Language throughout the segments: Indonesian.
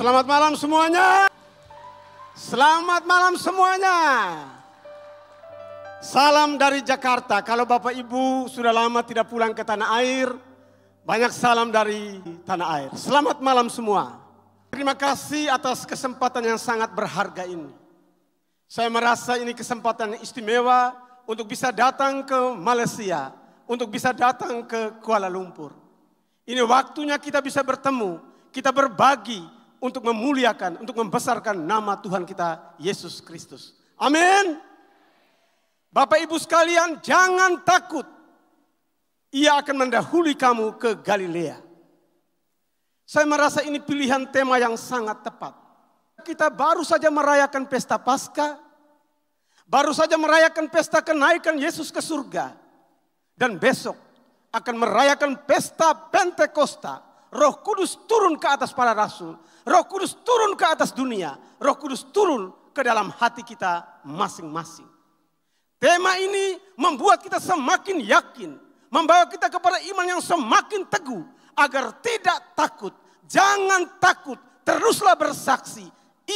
Selamat malam semuanya. Selamat malam semuanya. Salam dari Jakarta. Kalau Bapak Ibu sudah lama tidak pulang ke tanah air, banyak salam dari tanah air. Selamat malam semua. Terima kasih atas kesempatan yang sangat berharga ini. Saya merasa ini kesempatan istimewa untuk bisa datang ke Malaysia, untuk bisa datang ke Kuala Lumpur. Ini waktunya kita bisa bertemu, kita berbagi, untuk memuliakan, untuk membesarkan nama Tuhan kita Yesus Kristus. Amin. Bapak Ibu sekalian, jangan takut. Ia akan mendahului kamu ke Galilea. Saya merasa ini pilihan tema yang sangat tepat. Kita baru saja merayakan pesta Paskah, baru saja merayakan pesta kenaikan Yesus ke surga, dan besok akan merayakan pesta Pentekosta. Roh Kudus turun ke atas para rasul, Roh Kudus turun ke atas dunia, Roh Kudus turun ke dalam hati kita masing-masing. Tema ini membuat kita semakin yakin, membawa kita kepada iman yang semakin teguh agar tidak takut. Jangan takut, teruslah bersaksi.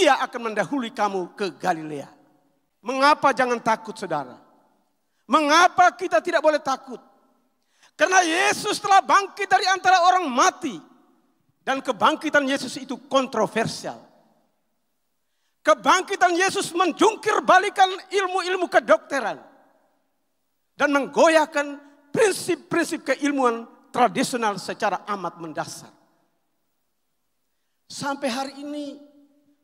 Ia akan mendahului kamu ke Galilea. Mengapa jangan takut, saudara? Mengapa kita tidak boleh takut? Karena Yesus telah bangkit dari antara orang mati. Dan kebangkitan Yesus itu kontroversial. Kebangkitan Yesus menjungkir balikan ilmu-ilmu kedokteran. Dan menggoyahkan prinsip-prinsip keilmuan tradisional secara amat mendasar. Sampai hari ini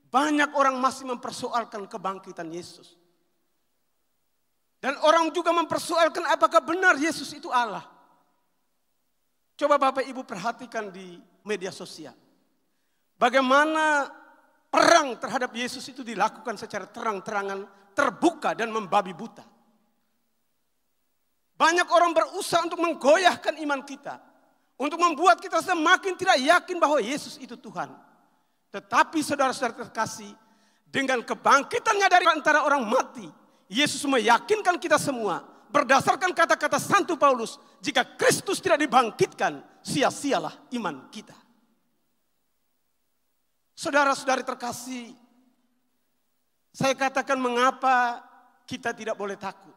banyak orang masih mempersoalkan kebangkitan Yesus. Dan orang juga mempersoalkan apakah benar Yesus itu Allah. Coba Bapak Ibu perhatikan di media sosial. Bagaimana perang terhadap Yesus itu dilakukan secara terang-terangan, terbuka dan membabi buta. Banyak orang berusaha untuk menggoyahkan iman kita. Untuk membuat kita semakin tidak yakin bahwa Yesus itu Tuhan. Tetapi saudara-saudara terkasih, dengan kebangkitannya dari antara orang mati, Yesus meyakinkan kita semua berdasarkan kata-kata Santo Paulus, jika Kristus tidak dibangkitkan, sia-sialah iman kita. Saudara-saudari terkasih, saya katakan mengapa kita tidak boleh takut.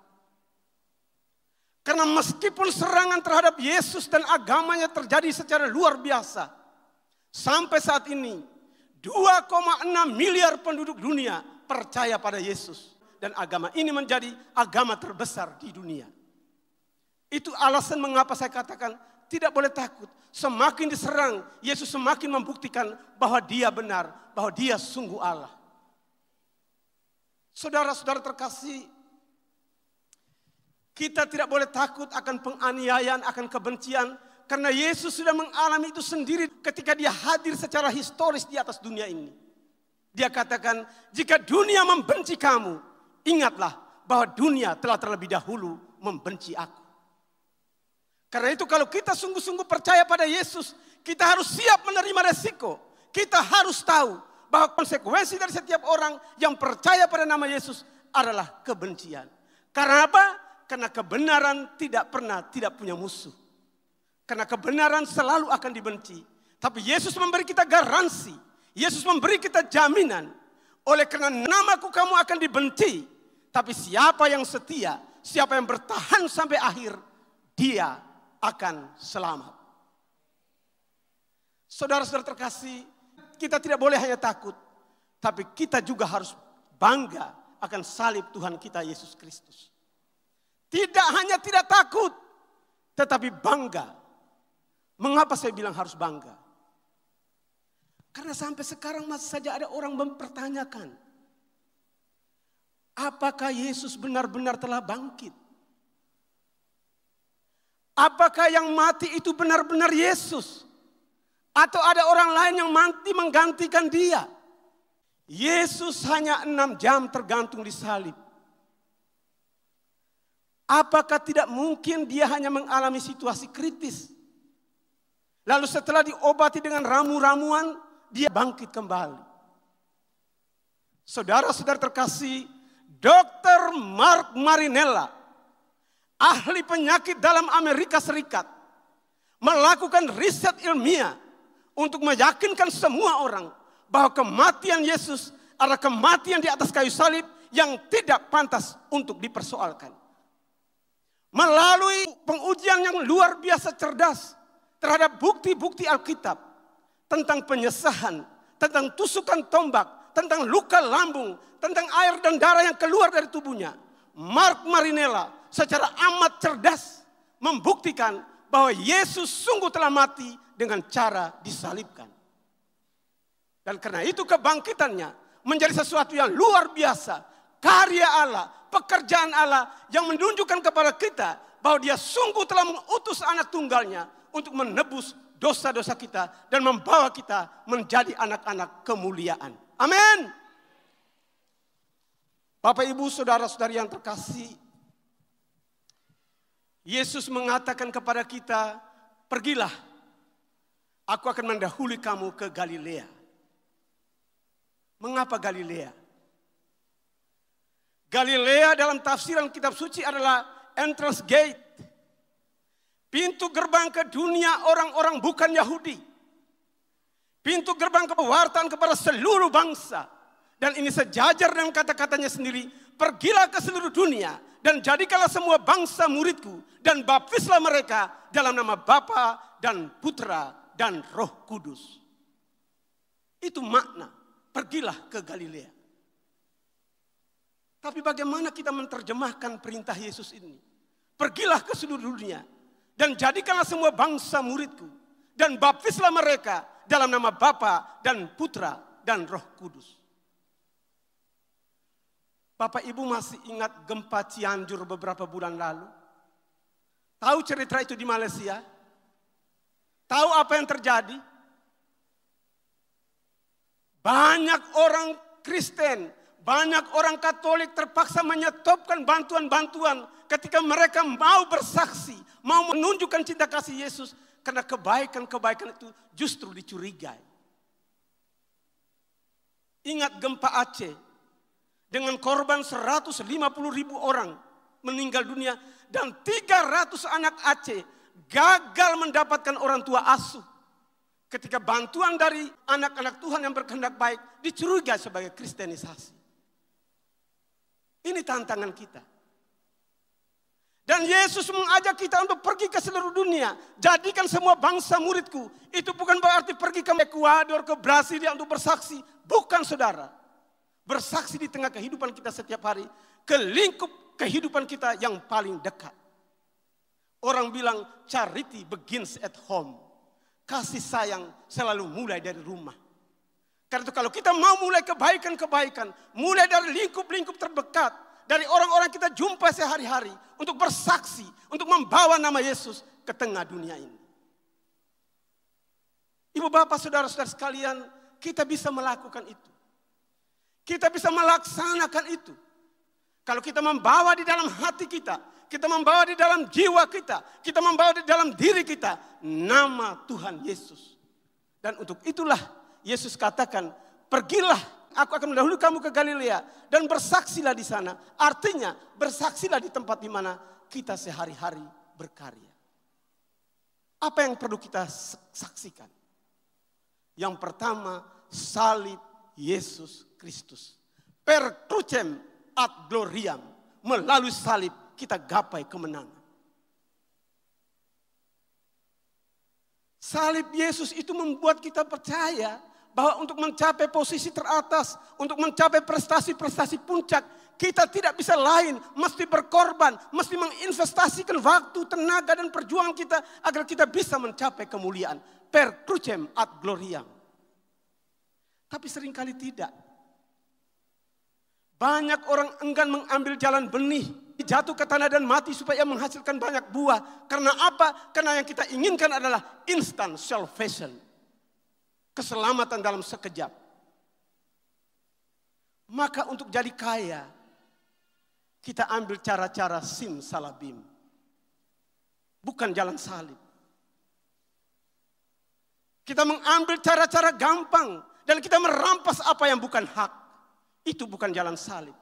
Karena meskipun serangan terhadap Yesus dan agamanya terjadi secara luar biasa, sampai saat ini 2,6 miliar penduduk dunia percaya pada Yesus dan agama ini menjadi agama terbesar di dunia. Itu alasan mengapa saya katakan tidak boleh takut. Semakin diserang, Yesus semakin membuktikan bahwa dia benar, bahwa dia sungguh Allah. Saudara-saudara terkasih, kita tidak boleh takut akan penganiayaan, akan kebencian. Karena Yesus sudah mengalami itu sendiri ketika dia hadir secara historis di atas dunia ini. Dia katakan, jika dunia membenci kamu, ingatlah bahwa dunia telah terlebih dahulu membenci aku. Karena itu kalau kita sungguh-sungguh percaya pada Yesus, kita harus siap menerima resiko. Kita harus tahu bahwa konsekuensi dari setiap orang yang percaya pada nama Yesus adalah kebencian. Karena apa? Karena kebenaran tidak pernah tidak punya musuh. Karena kebenaran selalu akan dibenci. Tapi Yesus memberi kita garansi. Yesus memberi kita jaminan. Oleh karena namaku kamu akan dibenci. Tapi siapa yang setia, siapa yang bertahan sampai akhir, dia akan selamat. Saudara-saudara terkasih, kita tidak boleh hanya takut, tapi kita juga harus bangga akan salib Tuhan kita Yesus Kristus. Tidak hanya tidak takut, tetapi bangga. Mengapa saya bilang harus bangga? Karena sampai sekarang masih saja ada orang mempertanyakan. Apakah Yesus benar-benar telah bangkit? Apakah yang mati itu benar-benar Yesus? Atau ada orang lain yang mati menggantikan dia? Yesus hanya enam jam tergantung di salib. Apakah tidak mungkin dia hanya mengalami situasi kritis? Lalu setelah diobati dengan ramu-ramuan, dia bangkit kembali. Saudara-saudara terkasih, Dr. Mark Marinella, ahli penyakit dalam Amerika Serikat, melakukan riset ilmiah untuk meyakinkan semua orang bahwa kematian Yesus adalah kematian di atas kayu salib yang tidak pantas untuk dipersoalkan. Melalui pengujian yang luar biasa cerdas terhadap bukti-bukti Alkitab tentang penyesahan, tentang tusukan tombak, tentang luka lambung, tentang air dan darah yang keluar dari tubuhnya. Mark Marinella secara amat cerdas membuktikan bahwa Yesus sungguh telah mati dengan cara disalibkan. Dan karena itu kebangkitannya menjadi sesuatu yang luar biasa. Karya Allah, pekerjaan Allah yang menunjukkan kepada kita bahwa dia sungguh telah mengutus anak tunggalnya untuk menebus dosa-dosa kita dan membawa kita menjadi anak-anak kemuliaan. Amin. Bapak Ibu, saudara-saudari yang terkasih, Yesus mengatakan kepada kita, "Pergilah, aku akan mendahului kamu ke Galilea." Mengapa Galilea? Galilea dalam tafsiran kitab suci adalah entrance gate. Pintu gerbang ke dunia orang-orang bukan Yahudi. Pintu gerbang kewartaan kepada seluruh bangsa. Dan ini sejajar dengan kata-katanya sendiri. Pergilah ke seluruh dunia dan jadikanlah semua bangsa muridku. Dan baptislah mereka dalam nama Bapa dan Putra dan Roh Kudus. Itu makna. Pergilah ke Galilea. Tapi bagaimana kita menerjemahkan perintah Yesus ini? Pergilah ke seluruh dunia dan jadikanlah semua bangsa muridku. Dan baptislah mereka dalam nama Bapa dan Putra dan Roh Kudus. Bapak Ibu masih ingat gempa Cianjur beberapa bulan lalu? Tahu cerita itu di Malaysia? Tahu apa yang terjadi? Banyak orang Kristen, banyak orang Katolik terpaksa menyetopkan bantuan-bantuan ketika mereka mau bersaksi, mau menunjukkan cinta kasih Yesus karena kebaikan-kebaikan itu justru dicurigai. Ingat gempa Aceh. Dengan korban 150 ribu orang meninggal dunia. Dan 300 anak Aceh gagal mendapatkan orang tua asuh. Ketika bantuan dari anak-anak Tuhan yang berkehendak baik dicurigai sebagai kristenisasi. Ini tantangan kita. Dan Yesus mengajak kita untuk pergi ke seluruh dunia. Jadikan semua bangsa muridku. Itu bukan berarti pergi ke Ekuador, ke Brasilia untuk bersaksi. Bukan saudara. Bersaksi di tengah kehidupan kita setiap hari. Ke lingkup kehidupan kita yang paling dekat. Orang bilang charity begins at home. Kasih sayang selalu mulai dari rumah. Karena itu kalau kita mau mulai kebaikan-kebaikan. Mulai dari lingkup-lingkup terdekat dari orang-orang kita jumpa sehari-hari untuk bersaksi, untuk membawa nama Yesus ke tengah dunia ini. Ibu bapak saudara-saudara sekalian, kita bisa melakukan itu. Kita bisa melaksanakan itu. Kalau kita membawa di dalam hati kita, kita membawa di dalam jiwa kita, kita membawa di dalam diri kita nama Tuhan Yesus. Dan untuk itulah Yesus katakan, pergilah aku akan mendahului kamu ke Galilea dan bersaksilah di sana. Artinya, bersaksilah di tempat di mana kita sehari-hari berkarya. Apa yang perlu kita saksikan? Yang pertama, salib Yesus Kristus. Per crucem ad gloriam. Melalui salib kita gapai kemenangan. Salib Yesus itu membuat kita percaya bahwa untuk mencapai posisi teratas, untuk mencapai prestasi-prestasi puncak, kita tidak bisa lain, mesti berkorban, mesti menginvestasikan waktu, tenaga, dan perjuangan kita agar kita bisa mencapai kemuliaan. Per crucem ad gloriam. Tapi seringkali tidak. Banyak orang enggan mengambil jalan benih, jatuh ke tanah dan mati supaya menghasilkan banyak buah. Karena apa? Karena yang kita inginkan adalah instant salvation keselamatan dalam sekejap. Maka untuk jadi kaya, kita ambil cara-cara sim salabim. Bukan jalan salib. Kita mengambil cara-cara gampang dan kita merampas apa yang bukan hak. Itu bukan jalan salib.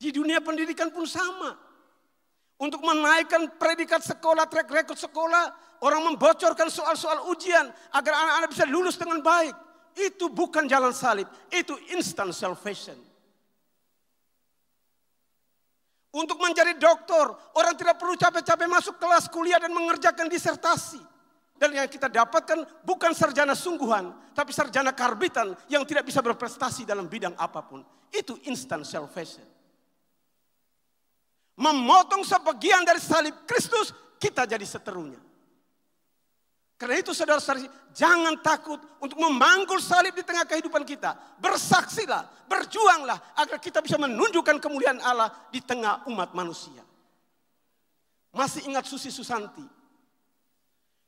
Di dunia pendidikan pun sama untuk menaikkan predikat sekolah, track record sekolah, orang membocorkan soal-soal ujian agar anak-anak bisa lulus dengan baik. Itu bukan jalan salib, itu instant salvation. Untuk menjadi dokter, orang tidak perlu capek-capek masuk kelas kuliah dan mengerjakan disertasi. Dan yang kita dapatkan bukan sarjana sungguhan, tapi sarjana karbitan yang tidak bisa berprestasi dalam bidang apapun. Itu instant salvation memotong sebagian dari salib Kristus, kita jadi seterunya. Karena itu saudara-saudari, jangan takut untuk memanggul salib di tengah kehidupan kita. Bersaksilah, berjuanglah agar kita bisa menunjukkan kemuliaan Allah di tengah umat manusia. Masih ingat Susi Susanti?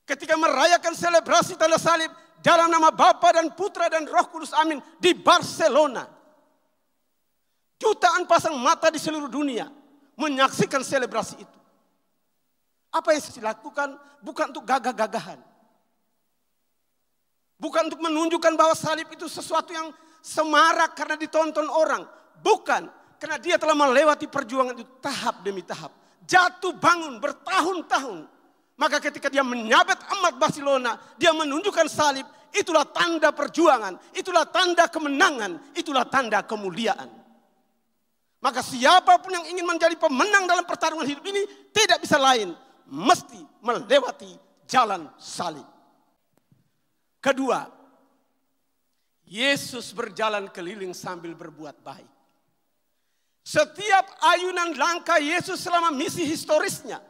Ketika merayakan selebrasi tanda salib dalam nama Bapa dan Putra dan Roh Kudus Amin di Barcelona. Jutaan pasang mata di seluruh dunia menyaksikan selebrasi itu. Apa yang saya lakukan bukan untuk gagah-gagahan. Bukan untuk menunjukkan bahwa salib itu sesuatu yang semarak karena ditonton orang. Bukan. Karena dia telah melewati perjuangan itu tahap demi tahap. Jatuh bangun bertahun-tahun. Maka ketika dia menyabet amat Barcelona, dia menunjukkan salib. Itulah tanda perjuangan, itulah tanda kemenangan, itulah tanda kemuliaan. Maka siapapun yang ingin menjadi pemenang dalam pertarungan hidup ini tidak bisa lain. Mesti melewati jalan salib. Kedua, Yesus berjalan keliling sambil berbuat baik. Setiap ayunan langkah Yesus selama misi historisnya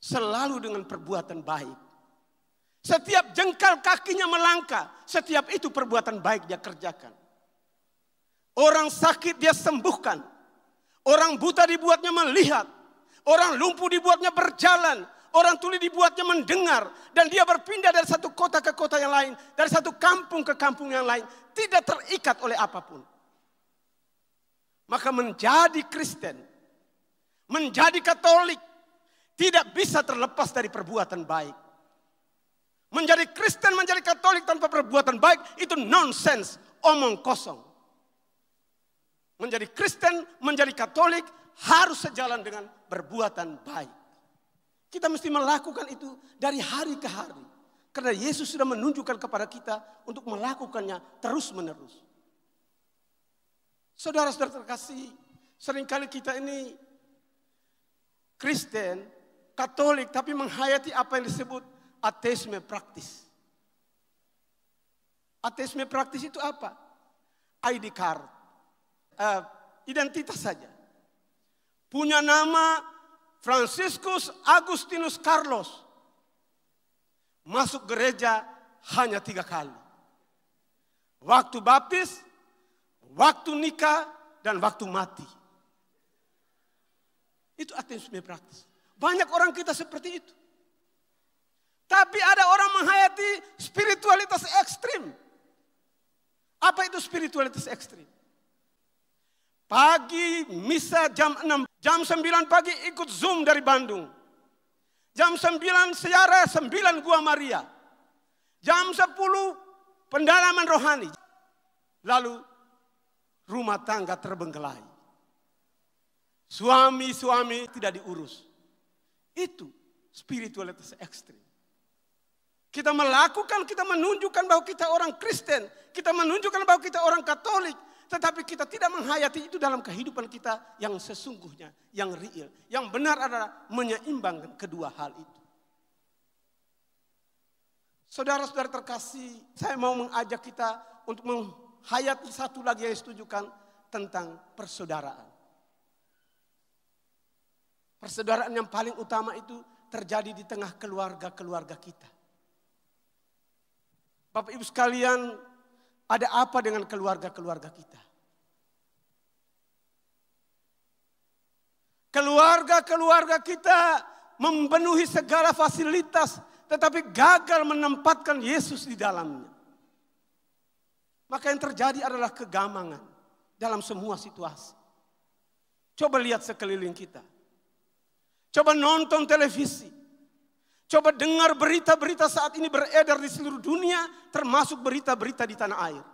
selalu dengan perbuatan baik. Setiap jengkal kakinya melangkah, setiap itu perbuatan baik dia kerjakan. Orang sakit dia sembuhkan. Orang buta dibuatnya melihat. Orang lumpuh dibuatnya berjalan. Orang tuli dibuatnya mendengar. Dan dia berpindah dari satu kota ke kota yang lain. Dari satu kampung ke kampung yang lain. Tidak terikat oleh apapun. Maka menjadi Kristen. Menjadi Katolik. Tidak bisa terlepas dari perbuatan baik. Menjadi Kristen, menjadi Katolik tanpa perbuatan baik itu nonsens, omong kosong menjadi Kristen, menjadi Katolik harus sejalan dengan perbuatan baik. Kita mesti melakukan itu dari hari ke hari. Karena Yesus sudah menunjukkan kepada kita untuk melakukannya terus-menerus. Saudara-saudara terkasih, seringkali kita ini Kristen, Katolik, tapi menghayati apa yang disebut ateisme praktis. Ateisme praktis itu apa? ID card. Eh, identitas saja. Punya nama Franciscus Agustinus Carlos. Masuk gereja hanya tiga kali. Waktu baptis, waktu nikah, dan waktu mati. Itu ateisme praktis. Banyak orang kita seperti itu. Tapi ada orang menghayati spiritualitas ekstrim. Apa itu spiritualitas ekstrim? Pagi misa jam 6, jam 9 pagi ikut Zoom dari Bandung. Jam 9 siara 9 Gua Maria. Jam 10 pendalaman rohani. Lalu rumah tangga terbengkelai. Suami-suami tidak diurus. Itu spiritualitas ekstrim. Kita melakukan, kita menunjukkan bahwa kita orang Kristen. Kita menunjukkan bahwa kita orang Katolik. Tetapi kita tidak menghayati itu dalam kehidupan kita yang sesungguhnya, yang real. Yang benar adalah menyeimbangkan kedua hal itu. Saudara-saudara terkasih, saya mau mengajak kita untuk menghayati satu lagi yang setujukan tentang persaudaraan. Persaudaraan yang paling utama itu terjadi di tengah keluarga-keluarga kita. Bapak Ibu sekalian, ada apa dengan keluarga-keluarga kita? Keluarga-keluarga kita memenuhi segala fasilitas tetapi gagal menempatkan Yesus di dalamnya. Maka yang terjadi adalah kegamangan dalam semua situasi. Coba lihat sekeliling kita. Coba nonton televisi. Coba dengar berita-berita saat ini beredar di seluruh dunia, termasuk berita-berita di tanah air.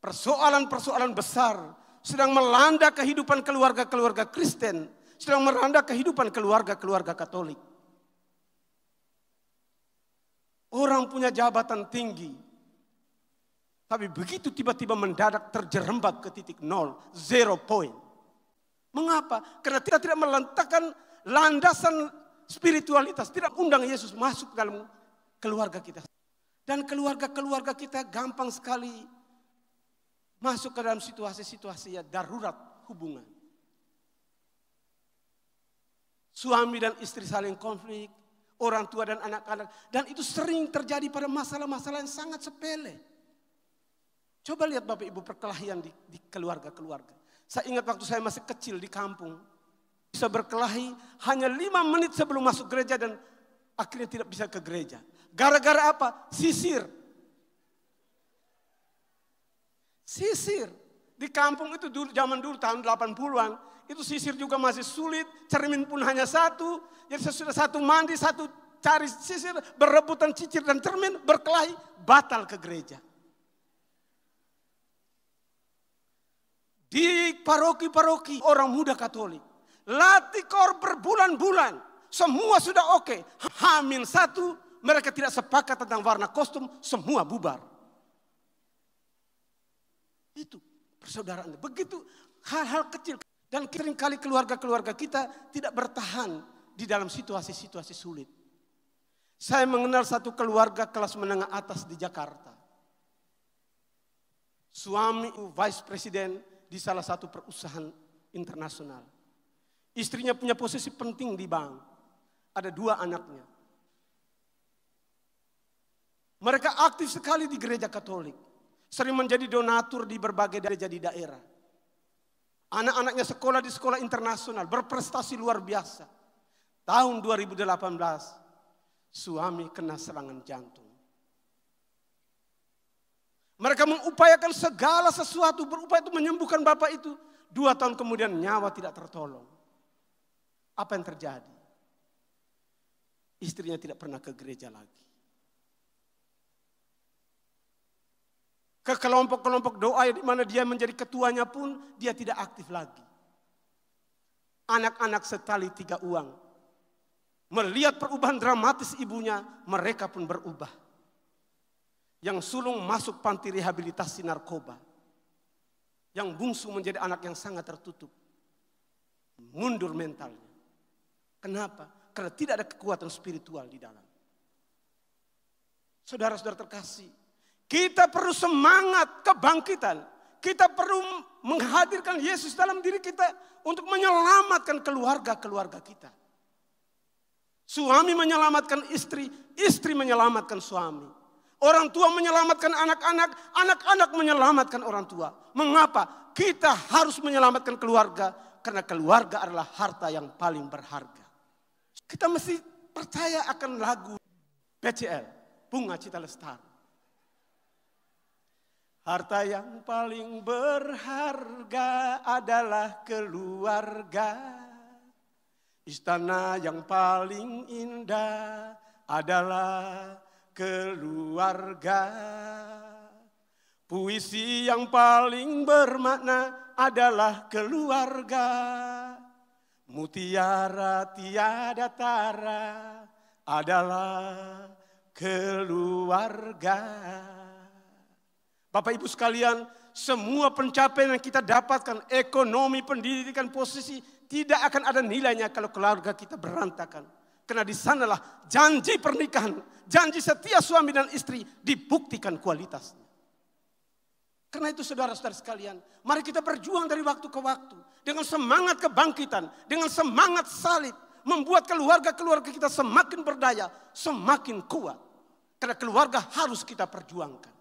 Persoalan-persoalan besar sedang melanda kehidupan keluarga-keluarga Kristen, sedang melanda kehidupan keluarga-keluarga Katolik. Orang punya jabatan tinggi, tapi begitu tiba-tiba mendadak terjerembab ke titik nol, zero point. Mengapa? Karena tidak tidak melantakan landasan spiritualitas. Tidak undang Yesus masuk ke dalam keluarga kita. Dan keluarga-keluarga kita gampang sekali masuk ke dalam situasi-situasi ya darurat hubungan. Suami dan istri saling konflik, orang tua dan anak-anak. Dan itu sering terjadi pada masalah-masalah yang sangat sepele. Coba lihat Bapak Ibu perkelahian di keluarga-keluarga. Saya ingat waktu saya masih kecil di kampung bisa berkelahi hanya lima menit sebelum masuk gereja dan akhirnya tidak bisa ke gereja. Gara-gara apa? Sisir. Sisir. Di kampung itu dulu, zaman dulu tahun 80-an, itu sisir juga masih sulit, cermin pun hanya satu. Jadi sesudah satu mandi, satu cari sisir, berebutan cicir dan cermin, berkelahi, batal ke gereja. Di paroki-paroki orang muda katolik Latih kor berbulan-bulan. Semua sudah oke. Okay. Hamin satu, mereka tidak sepakat tentang warna kostum, semua bubar. Itu persaudaraan. Begitu hal-hal kecil. Dan seringkali keluarga-keluarga kita tidak bertahan di dalam situasi-situasi sulit. Saya mengenal satu keluarga kelas menengah atas di Jakarta. Suami vice presiden di salah satu perusahaan internasional. Istrinya punya posisi penting di bank. Ada dua anaknya. Mereka aktif sekali di gereja Katolik. Sering menjadi donatur di berbagai gereja di daerah. Anak-anaknya sekolah di sekolah internasional, berprestasi luar biasa. Tahun 2018, suami kena serangan jantung. Mereka mengupayakan segala sesuatu, berupaya untuk menyembuhkan bapak itu. Dua tahun kemudian nyawa tidak tertolong. Apa yang terjadi? Istrinya tidak pernah ke gereja lagi. Ke kelompok-kelompok doa di mana dia menjadi ketuanya pun dia tidak aktif lagi. Anak-anak setali tiga uang. Melihat perubahan dramatis ibunya, mereka pun berubah. Yang sulung masuk panti rehabilitasi narkoba. Yang bungsu menjadi anak yang sangat tertutup. Mundur mentalnya. Kenapa? Karena tidak ada kekuatan spiritual di dalam. Saudara-saudara terkasih, kita perlu semangat kebangkitan. Kita perlu menghadirkan Yesus dalam diri kita untuk menyelamatkan keluarga-keluarga kita. Suami menyelamatkan istri, istri menyelamatkan suami. Orang tua menyelamatkan anak-anak, anak-anak menyelamatkan orang tua. Mengapa? Kita harus menyelamatkan keluarga karena keluarga adalah harta yang paling berharga. Kita mesti percaya akan lagu BCL, Bunga Cita Lestari. Harta yang paling berharga adalah keluarga. Istana yang paling indah adalah keluarga. Puisi yang paling bermakna adalah keluarga. Mutiara tiada tara adalah keluarga. Bapak Ibu sekalian, semua pencapaian yang kita dapatkan, ekonomi, pendidikan, posisi, tidak akan ada nilainya kalau keluarga kita berantakan. Karena di sanalah janji pernikahan, janji setia suami dan istri dibuktikan kualitasnya. Karena itu saudara-saudara sekalian, mari kita berjuang dari waktu ke waktu dengan semangat kebangkitan, dengan semangat salib, membuat keluarga-keluarga kita semakin berdaya, semakin kuat. Karena keluarga harus kita perjuangkan.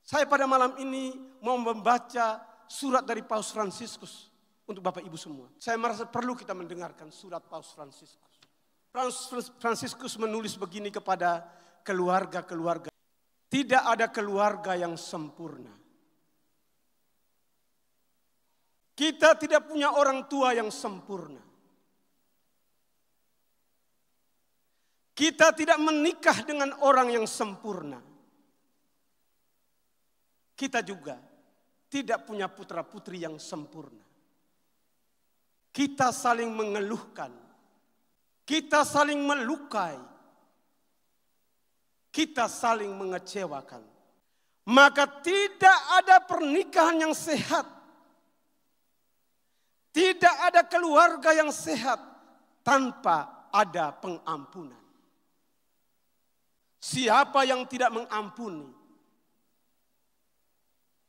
Saya pada malam ini mau membaca surat dari Paus Fransiskus untuk Bapak Ibu semua. Saya merasa perlu kita mendengarkan surat Paus Fransiskus. Paus Fransiskus menulis begini kepada keluarga-keluarga. Tidak ada keluarga yang sempurna. Kita tidak punya orang tua yang sempurna. Kita tidak menikah dengan orang yang sempurna. Kita juga tidak punya putra-putri yang sempurna. Kita saling mengeluhkan, kita saling melukai, kita saling mengecewakan. Maka tidak ada pernikahan yang sehat tidak ada keluarga yang sehat tanpa ada pengampunan. Siapa yang tidak mengampuni,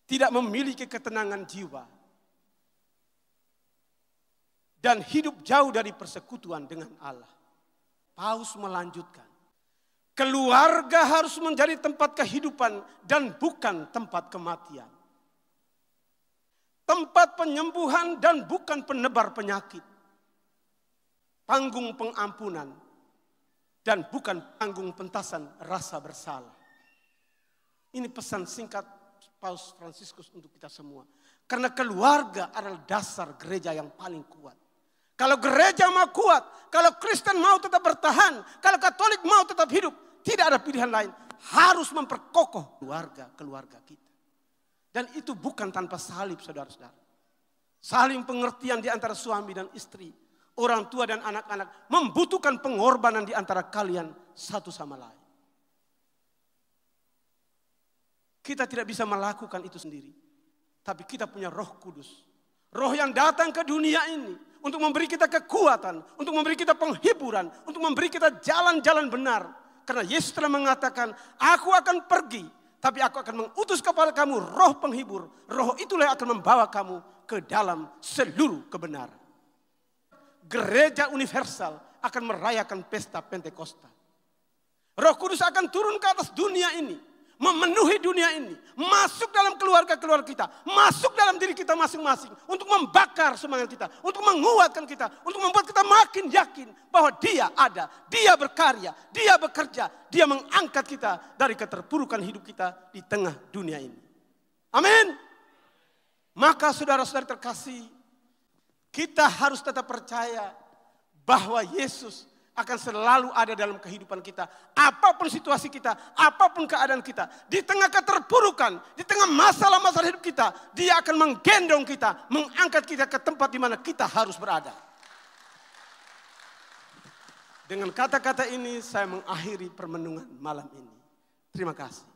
tidak memiliki ketenangan jiwa, dan hidup jauh dari persekutuan dengan Allah. Paus melanjutkan, keluarga harus menjadi tempat kehidupan dan bukan tempat kematian tempat penyembuhan dan bukan penebar penyakit. Panggung pengampunan dan bukan panggung pentasan rasa bersalah. Ini pesan singkat Paus Fransiskus untuk kita semua. Karena keluarga adalah dasar gereja yang paling kuat. Kalau gereja mau kuat, kalau Kristen mau tetap bertahan, kalau Katolik mau tetap hidup, tidak ada pilihan lain. Harus memperkokoh keluarga-keluarga kita. Dan itu bukan tanpa salib saudara-saudara. Saling pengertian di antara suami dan istri. Orang tua dan anak-anak membutuhkan pengorbanan di antara kalian satu sama lain. Kita tidak bisa melakukan itu sendiri. Tapi kita punya roh kudus. Roh yang datang ke dunia ini. Untuk memberi kita kekuatan. Untuk memberi kita penghiburan. Untuk memberi kita jalan-jalan benar. Karena Yesus telah mengatakan, aku akan pergi tapi aku akan mengutus kepala kamu roh penghibur. Roh itulah yang akan membawa kamu ke dalam seluruh kebenaran. Gereja universal akan merayakan pesta Pentakosta. Roh Kudus akan turun ke atas dunia ini memenuhi dunia ini, masuk dalam keluarga-keluarga kita, masuk dalam diri kita masing-masing, untuk membakar semangat kita, untuk menguatkan kita, untuk membuat kita makin yakin bahwa Dia ada, Dia berkarya, Dia bekerja, Dia mengangkat kita dari keterpurukan hidup kita di tengah dunia ini. Amin. Maka saudara saudara terkasih, kita harus tetap percaya bahwa Yesus akan selalu ada dalam kehidupan kita. Apapun situasi kita, apapun keadaan kita, di tengah keterpurukan, di tengah masalah-masalah hidup kita, dia akan menggendong kita, mengangkat kita ke tempat di mana kita harus berada. Dengan kata-kata ini saya mengakhiri permenungan malam ini. Terima kasih.